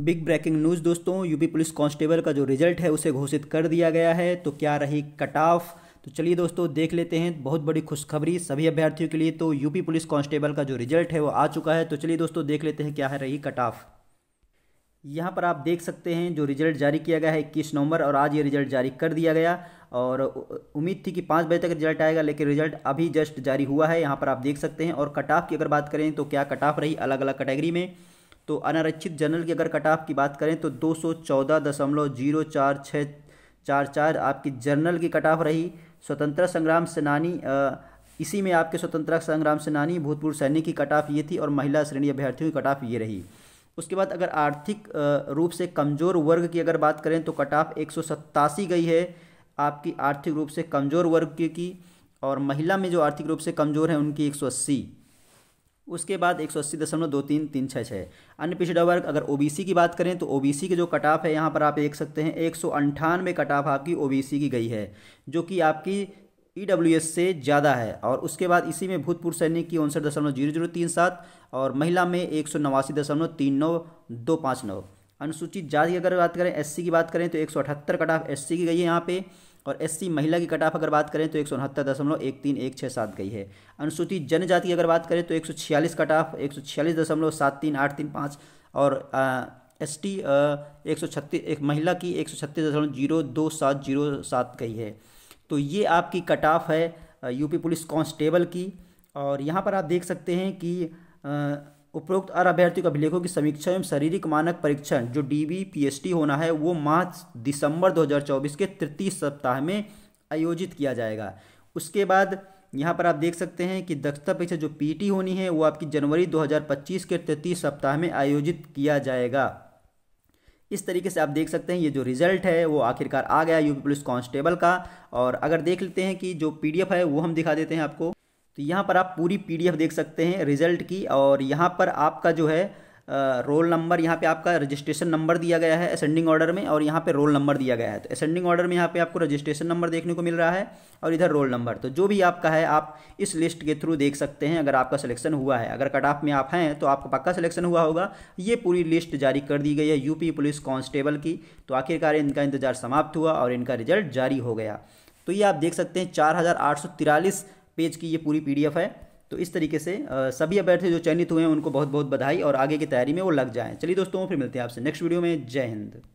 big breaking news दोस्तों UP police constable का जो रिजल्ट है उसे घोषित कर दिया गया है तो क्या रही कट ऑफ तो चलिए दोस्तों देख लेते हैं बहुत बड़ी खुशखबरी सभी अभ्यर्थियों के लिए तो यूपी पुलिस कांस्टेबल का जो रिजल्ट है वो आ चुका है तो चलिए दोस्तों देख लेते हैं क्या है रही कट ऑफ यहाँ पर आप देख सकते हैं जो रिजल्ट जारी किया गया है इक्कीस नवंबर और आज ये रिजल्ट जारी कर दिया गया और उम्मीद थी कि पाँच बजे तक रिजल्ट आएगा लेकिन रिजल्ट अभी जस्ट जारी हुआ है यहाँ पर आप देख सकते हैं और कट ऑफ की अगर बात करें तो क्या कट ऑफ रही अलग अलग कैटेगरी में तो अनारक्षित जनरल की अगर कट ऑफ की बात करें तो दो सौ चौदह दशमलव जीरो चार छः चार चार आपकी जनरल की कट ऑफ रही स्वतंत्रता संग्राम सेनानी इसी में आपके स्वतंत्रता संग्राम सेनानी भूतपूर्व सैनिक की कट ऑफ ये थी और महिला श्रेणी अभ्यर्थियों की कट ऑफ ये रही उसके बाद अगर आर्थिक रूप से कमज़ोर वर्ग की अगर बात करें तो कट ऑफ एक गई है आपकी आर्थिक रूप से कमज़ोर वर्ग की और महिला में जो आर्थिक रूप से कमज़ोर हैं उनकी एक उसके बाद एक सौ अस्सी दशमलव दो तीन तीन छः छः अन्य पिछड़ा वर्ग अगर ओबीसी की बात करें तो ओबीसी के जो कट ऑफ है यहाँ पर आप देख सकते हैं एक सौ अंठानवे कट ऑफ आपकी ओबीसी की गई है जो कि आपकी ई e से ज़्यादा है और उसके बाद इसी में भूतपूर्व सैनिक की उनसठ दशमलव जीरो जीरो तीन सात और महिला में एक सौ नवासी दशमलव तीन नौ दो पाँच नौ अनुसूचित जाति की अगर बात करें एससी की बात करें तो एक सौ अठहत्तर कट ऑफ एस की गई है यहाँ पे और एससी महिला की कट ऑफ अगर बात करें तो एक सौ उनहत्तर दशमलव एक तीन एक छः सात गई है अनुसूचित जनजाति की अगर बात करें तो एक सौ छियालीस कट ऑफ एक सौ छियालीस दशमलव सात तीन आठ तीन पाँच और एस टी एक सौ छत्तीस एक महिला की एक सौ छत्तीस दशमलव जीरो दो सात जीरो सात गई है तो ये आपकी कट ऑफ है यूपी पुलिस कांस्टेबल की और यहाँ पर आप देख सकते हैं कि उपरोक्त अर अभ्यर्थियों के अभिलेखों की समीक्षा एवं शारीरिक मानक परीक्षण जो डी बी पी टी होना है वो मार्च दिसंबर 2024 के तृतीय सप्ताह में आयोजित किया जाएगा उसके बाद यहाँ पर आप देख सकते हैं कि दक्षता परीक्षा जो पी होनी है वो आपकी जनवरी 2025 के तृतीय सप्ताह में आयोजित किया जाएगा इस तरीके से आप देख सकते हैं ये जो रिजल्ट है वो आखिरकार आ गया यूपी पुलिस कांस्टेबल का और अगर देख लेते हैं कि जो पीडीएफ है वो हम दिखा देते हैं आपको तो यहाँ पर आप पूरी पीडीएफ देख सकते हैं रिजल्ट की और यहाँ पर आपका जो है रोल नंबर यहाँ पे आपका रजिस्ट्रेशन नंबर दिया गया है असेंडिंग ऑर्डर में और यहाँ पे रोल नंबर दिया गया है तो असेंडिंग ऑर्डर में यहाँ पे आपको रजिस्ट्रेशन नंबर देखने को मिल रहा है और इधर रोल नंबर तो जो भी आपका है आप इस लिस्ट के थ्रू देख सकते हैं अगर आपका सिलेक्शन हुआ है अगर कट ऑफ में आप हैं तो आपका पक्का सिलेक्शन हुआ होगा ये पूरी लिस्ट जारी कर दी गई है यूपी पुलिस कॉन्स्टेबल की तो आखिरकार इनका इंतजार समाप्त हुआ और इनका रिजल्ट जारी हो गया तो ये आप देख सकते हैं चार पेज की ये पूरी पीडीएफ है तो इस तरीके से सभी अभ्यर्थी जो चयनित हुए हैं उनको बहुत बहुत बधाई और आगे की तैयारी में वो लग जाएँ चलिए दोस्तों फिर मिलते हैं आपसे नेक्स्ट वीडियो में जय हिंद